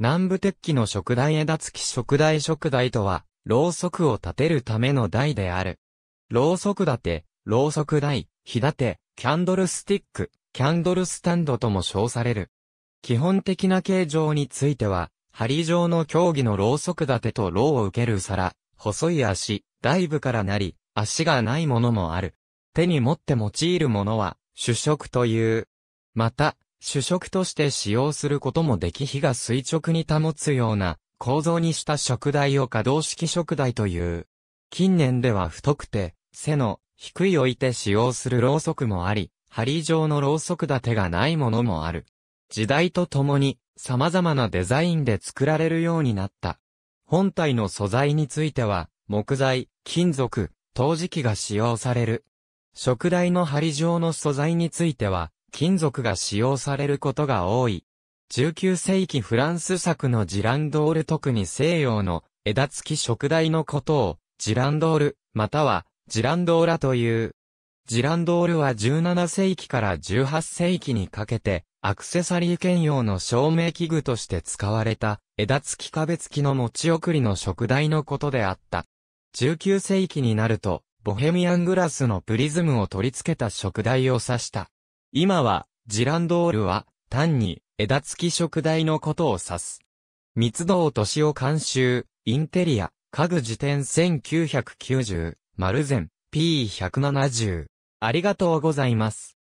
南部鉄器の食台枝付き食台食台とは、ろうそくを立てるための台である。ろうそく立て、ろうそく台、火立て、キャンドルスティック、キャンドルスタンドとも称される。基本的な形状については、針状の競技のろうそく立てとろうを受ける皿、細い足、大部からなり、足がないものもある。手に持って用いるものは、主食という。また、主食として使用することもでき火が垂直に保つような構造にした食材を可動式食材という。近年では太くて、背の低い置いて使用するろうそくもあり、針状のろうそく立てがないものもある。時代とともに様々なデザインで作られるようになった。本体の素材については、木材、金属、陶磁器が使用される。食材の針状の素材については、金属が使用されることが多い。19世紀フランス作のジランドール特に西洋の枝付き食材のことをジランドールまたはジランドーラという。ジランドールは17世紀から18世紀にかけてアクセサリー兼用の照明器具として使われた枝付き壁付きの持ち送りの食材のことであった。19世紀になるとボヘミアングラスのプリズムを取り付けた食材を指した。今は、ジランドールは、単に、枝付き食材のことを指す。密度を年を監修、インテリア、家具辞典1990、丸善、P170。ありがとうございます。